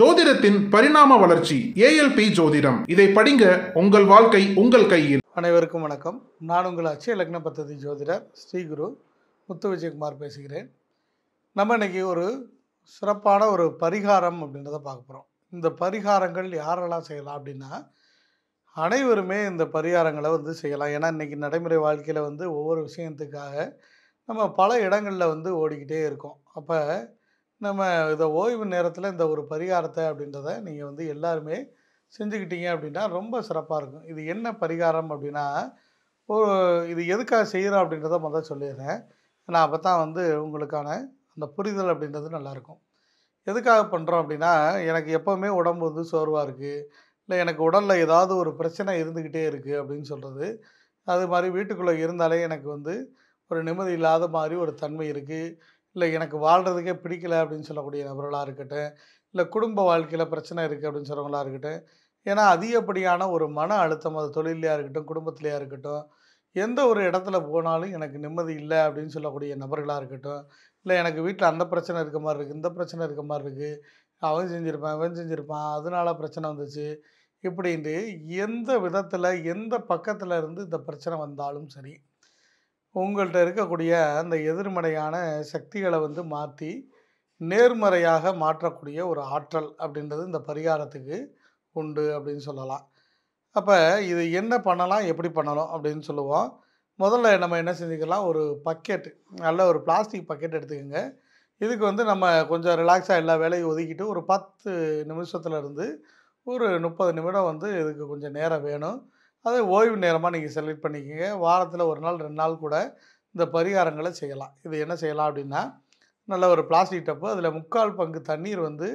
ஜோதிடத்தின் பரிணாம வளர்ச்சி ஏஎல்பி ஜோதிடம் இதை படிங்க உங்கள் வாழ்க்கை உங்கள் கையில் அனைவருக்கும் வணக்கம் நான் உங்கள் அச்சய லக்ன பத்ததி ஜோதிடர் ஸ்ரீகுரு முத்து விஜயகுமார் பேசுகிறேன் நம்ம இன்னைக்கு ஒரு சிறப்பான ஒரு பரிகாரம் அப்படின்றத பார்க்க போகிறோம் இந்த பரிகாரங்கள் யாரெல்லாம் செய்யலாம் அப்படின்னா அனைவருமே இந்த பரிகாரங்களை வந்து செய்யலாம் ஏன்னா இன்றைக்கி நடைமுறை வாழ்க்கையில் வந்து ஒவ்வொரு விஷயத்துக்காக நம்ம பல இடங்களில் வந்து ஓடிக்கிட்டே இருக்கோம் அப்போ நம்ம இதை ஓய்வு நேரத்தில் இந்த ஒரு பரிகாரத்தை அப்படின்றத நீங்கள் வந்து எல்லாருமே செஞ்சுக்கிட்டீங்க அப்படின்னா ரொம்ப சிறப்பாக இருக்கும் இது என்ன பரிகாரம் அப்படின்னா ஒரு இது எதுக்காக செய்கிறோம் அப்படின்றத முதல் சொல்லிடுறேன் நான் அப்போ தான் வந்து உங்களுக்கான அந்த புரிதல் அப்படின்றது நல்லாயிருக்கும் எதுக்காக பண்ணுறோம் அப்படின்னா எனக்கு எப்போவுமே உடம்பு வந்து சோர்வாக இருக்குது இல்லை எனக்கு உடலில் ஏதாவது ஒரு பிரச்சனை இருந்துக்கிட்டே இருக்குது அப்படின்னு சொல்கிறது அது மாதிரி வீட்டுக்குள்ளே இருந்தாலே எனக்கு வந்து ஒரு நிம்மதி இல்லாத மாதிரி ஒரு தன்மை இருக்குது இல்லை எனக்கு வாழ்கிறதுக்கே பிடிக்கல அப்படின்னு சொல்லக்கூடிய நபர்களாக இருக்கட்டும் இல்லை குடும்ப வாழ்க்கையில் பிரச்சனை இருக்குது அப்படின்னு சொல்கிறவங்களாக இருக்கட்டும் ஏன்னா அதிகப்படியான ஒரு மன அழுத்தம் அது தொழிலையாக இருக்கட்டும் குடும்பத்திலையாக இருக்கட்டும் எந்த ஒரு இடத்துல போனாலும் எனக்கு நிம்மதி இல்லை அப்படின்னு சொல்லக்கூடிய நபர்களாக இருக்கட்டும் இல்லை எனக்கு வீட்டில் அந்த பிரச்சனை இருக்க மாதிரி இருக்குது இந்த பிரச்சனை இருக்க மாதிரி இருக்குது அவன் செஞ்சுருப்பான் இவன் செஞ்சுருப்பான் அதனால பிரச்சனை வந்துச்சு இப்படின்ட்டு எந்த விதத்தில் எந்த பக்கத்தில் இருந்து இந்த பிரச்சனை வந்தாலும் சரி உங்கள்கிட்ட இருக்கக்கூடிய அந்த எதிர்மறையான சக்திகளை வந்து மாற்றி நேர்மறையாக மாற்றக்கூடிய ஒரு ஆற்றல் அப்படின்றது இந்த பரிகாரத்துக்கு உண்டு அப்படின்னு சொல்லலாம் அப்போ இது என்ன பண்ணலாம் எப்படி பண்ணலாம் அப்படின்னு சொல்லுவோம் முதல்ல நம்ம என்ன செஞ்சுக்கலாம் ஒரு பக்கெட் நல்ல ஒரு பிளாஸ்டிக் பக்கெட் எடுத்துக்கோங்க இதுக்கு வந்து நம்ம கொஞ்சம் ரிலாக்ஸாக எல்லா வேலையும் ஒதுக்கிட்டு ஒரு பத்து நிமிஷத்துலேருந்து ஒரு முப்பது நிமிடம் வந்து இதுக்கு கொஞ்சம் நேரம் வேணும் அதை ஓய்வு நேரமாக நீங்கள் செலக்ட் பண்ணிக்கோங்க வாரத்தில் ஒரு நாள் ரெண்டு நாள் கூட இந்த பரிகாரங்களை செய்யலாம் இது என்ன செய்யலாம் அப்படின்னா நல்ல ஒரு பிளாஸ்டிக் டப்பு அதில் முக்கால் பங்கு தண்ணீர் வந்து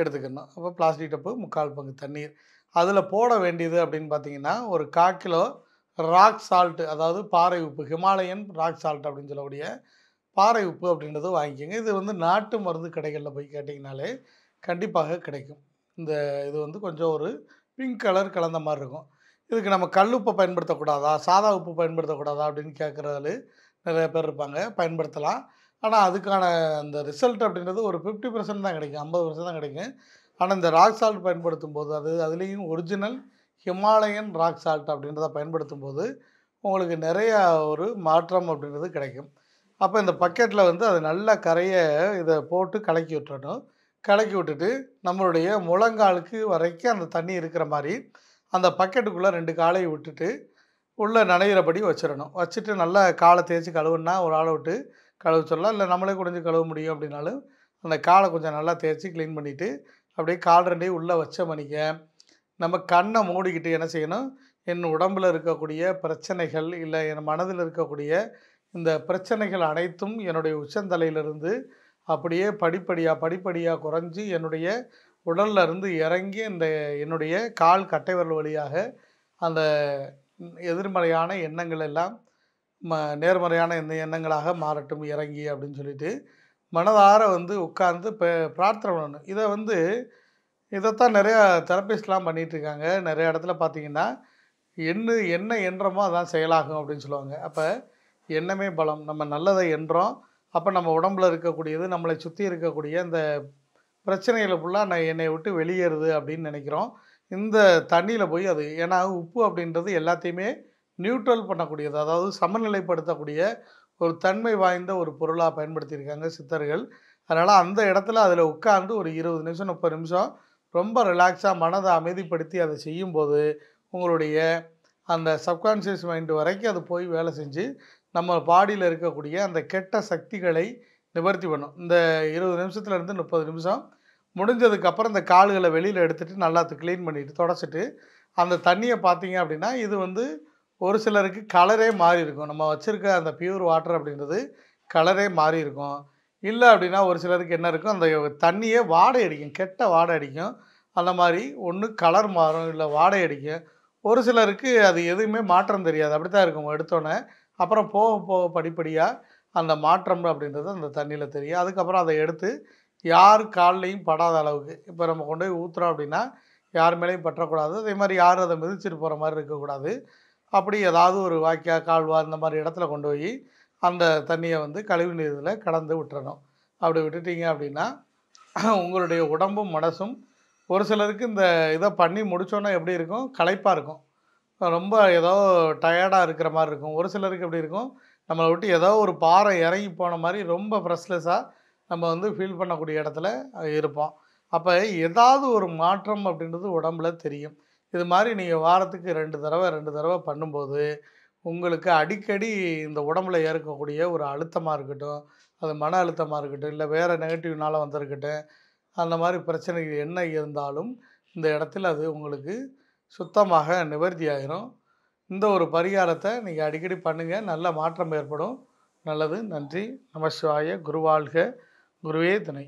எடுத்துக்கணும் அப்போ பிளாஸ்டிக் டப்பு முக்கால் பங்கு தண்ணீர் அதில் போட வேண்டியது அப்படின்னு பார்த்தீங்கன்னா ஒரு கால் கிலோ ராக் சால்ட்டு அதாவது பாறை உப்பு ஹிமாலயன் ராக் சால்ட் அப்படின்னு சொல்லக்கூடிய பாறை உப்பு அப்படின்றது வாங்கிக்கோங்க இது வந்து நாட்டு மருந்து கடைகளில் போய் கேட்டிங்கனாலே கண்டிப்பாக கிடைக்கும் இந்த இது வந்து கொஞ்சம் ஒரு பிங்க் கலர் கலந்த மாதிரி இருக்கும் இதுக்கு நம்ம கல் உப்பை பயன்படுத்தக்கூடாதா சாதா உப்பு பயன்படுத்தக்கூடாதா அப்படின்னு கேட்குறதுல நிறைய பேர் இருப்பாங்க பயன்படுத்தலாம் ஆனால் அதுக்கான அந்த ரிசல்ட் அப்படின்றது ஒரு ஃபிஃப்டி பர்சன்ட் தான் கிடைக்கும் ஐம்பது பர்சன்ட் தான் கிடைக்கும் ஆனால் இந்த ராக் சால்ட் பயன்படுத்தும் போது அது அதுலேயும் ஒரிஜினல் ஹிமாலயன் ராக் சால்ட் அப்படின்றத பயன்படுத்தும் போது உங்களுக்கு நிறையா ஒரு மாற்றம் அப்படின்றது கிடைக்கும் அப்போ இந்த பக்கெட்டில் வந்து அது நல்ல கரையை இதை போட்டு கலக்கி விட்டுறணும் கலக்கி விட்டுட்டு நம்மளுடைய முழங்காலுக்கு வரைக்கும் அந்த தண்ணி இருக்கிற மாதிரி அந்த பக்கெட்டுக்குள்ளே ரெண்டு காலையை விட்டுட்டு உள்ளே நனைகிறபடி வச்சிடணும் வச்சுட்டு நல்லா காலை தேய்ச்சி கழுவுனா ஒரு ஆளை விட்டு கழுவ சொல்லலாம் இல்லை நம்மளே குடிஞ்சு கழுவ முடியும் அப்படின்னாலும் அந்த காலை கொஞ்சம் நல்லா தேய்ச்சி க்ளீன் பண்ணிவிட்டு அப்படியே கால் ரெண்டையும் உள்ளே வச்ச மணிக்க நம்ம கண்ணை மூடிக்கிட்டு என்ன செய்யணும் என் உடம்பில் இருக்கக்கூடிய பிரச்சனைகள் இல்லை என் மனதில் இருக்கக்கூடிய இந்த பிரச்சனைகள் அனைத்தும் என்னுடைய உச்சந்தலையிலிருந்து அப்படியே படிப்படியாக படிப்படியாக குறைஞ்சி என்னுடைய உடல்ல இருந்து இறங்கி இந்த என்னுடைய கால் கட்டை விரல் வழியாக அந்த எதிர்மறையான எண்ணங்கள் எல்லாம் ம நேர்மறையான எந்த எண்ணங்களாக மாறட்டும் இறங்கி அப்படின்னு சொல்லிட்டு மனதார வந்து உட்கார்ந்து பிரார்த்தனை பண்ணணும் இதை வந்து இதைத்தான் நிறையா தெரப்பிஸ்ட்லாம் பண்ணிகிட்ருக்காங்க நிறைய இடத்துல பார்த்தீங்கன்னா எண்ணு என்ன என்றமோ அதான் செயலாகும் அப்படின்னு சொல்லுவாங்க அப்போ எண்ணமே பலம் நம்ம நல்லதை என்றோம் அப்போ நம்ம உடம்பில் இருக்கக்கூடியது நம்மளை சுற்றி இருக்கக்கூடிய இந்த பிரச்சனைகளை ஃபுல்லாக நான் என்னை விட்டு வெளியேறுது அப்படின்னு நினைக்கிறோம் இந்த தண்ணியில் போய் அது ஏன்னா உப்பு அப்படின்றது எல்லாத்தையுமே நியூட்ரல் பண்ணக்கூடியது அதாவது சமநிலைப்படுத்தக்கூடிய ஒரு தன்மை வாய்ந்த ஒரு பொருளாக பயன்படுத்தியிருக்காங்க சித்தர்கள் அதனால் அந்த இடத்துல அதில் உட்காந்து ஒரு இருபது நிமிஷம் முப்பது நிமிஷம் ரொம்ப ரிலாக்ஸாக மனதை அமைதிப்படுத்தி அதை செய்யும்போது உங்களுடைய அந்த சப்கான்ஷியஸ் மைண்டு வரைக்கும் அது போய் வேலை செஞ்சு நம்ம பாடியில் இருக்கக்கூடிய அந்த கெட்ட சக்திகளை நிவர்த்தி பண்ணும் இந்த இருபது நிமிஷத்துலேருந்து முப்பது நிமிஷம் முடிஞ்சதுக்கப்புறம் இந்த கால்களை வெளியில் எடுத்துகிட்டு நல்லா க்ளீன் பண்ணிவிட்டு தொடச்சிட்டு அந்த தண்ணியை பார்த்தீங்க அப்படின்னா இது வந்து ஒரு சிலருக்கு கலரே மாறி இருக்கும் நம்ம வச்சுருக்க அந்த பியூர் வாட்டர் அப்படின்றது கலரே மாறி இருக்கும் இல்லை அப்படின்னா ஒரு சிலருக்கு என்ன இருக்கும் அந்த தண்ணியே வாடை அடிக்கும் கெட்ட வாடை அடிக்கும் அந்த மாதிரி ஒன்று கலர் மாறும் இல்லை வாடை அடிக்கும் ஒரு சிலருக்கு அது எதுவுமே மாற்றம் தெரியாது அப்படி தான் இருக்கும் எடுத்தோன்னே அப்புறம் போக போக படிப்படியாக அந்த மாற்றம் அப்படின்றது அந்த தண்ணியில் தெரியும் அதுக்கப்புறம் அதை எடுத்து யார் கால்லையும் படாத அளவுக்கு இப்போ நம்ம கொண்டு போய் ஊற்றுறோம் அப்படின்னா யார் மேலேயும் பற்றக்கூடாது அதே மாதிரி யார் அதை மிதிச்சிட்டு போகிற மாதிரி இருக்கக்கூடாது அப்படி ஏதாவது ஒரு வாய்க்கா கால்வா இந்த மாதிரி இடத்துல கொண்டு போய் அந்த தண்ணியை வந்து கழிவு நீரில் கடந்து விட்டுறணும் அப்படி விட்டுட்டீங்க அப்படின்னா உங்களுடைய உடம்பும் மனசும் ஒரு சிலருக்கு இந்த இதை பண்ணி முடித்தோன்னா எப்படி இருக்கும் களைப்பாக இருக்கும் ரொம்ப ஏதோ டயர்டாக இருக்கிற மாதிரி இருக்கும் ஒரு சிலருக்கு எப்படி இருக்கும் நம்மளை விட்டு ஏதோ ஒரு பாறை இறங்கி போன மாதிரி ரொம்ப ஃப்ரெஷ்லெஸ்ஸாக நம்ம வந்து ஃபீல் பண்ணக்கூடிய இடத்துல இருப்போம் அப்போ ஏதாவது ஒரு மாற்றம் அப்படின்றது உடம்புல தெரியும் இது மாதிரி நீங்கள் வாரத்துக்கு ரெண்டு தடவை ரெண்டு தடவை பண்ணும்போது உங்களுக்கு அடிக்கடி இந்த உடம்புல ஏற்கக்கூடிய ஒரு அழுத்தமாக இருக்கட்டும் அது மன அழுத்தமாக இருக்கட்டும் இல்லை வேறு நெகட்டிவ்னால் வந்திருக்கட்டும் அந்த மாதிரி பிரச்சனைகள் என்ன இருந்தாலும் இந்த இடத்துல அது உங்களுக்கு சுத்தமாக நிவர்த்தி ஆகிரும் இந்த ஒரு பரிகாரத்தை நீங்கள் அடிக்கடி பண்ணுங்கள் நல்ல மாற்றம் ஏற்படும் நல்லது நன்றி நமசிவாய குருவாழ்க குருவே துணை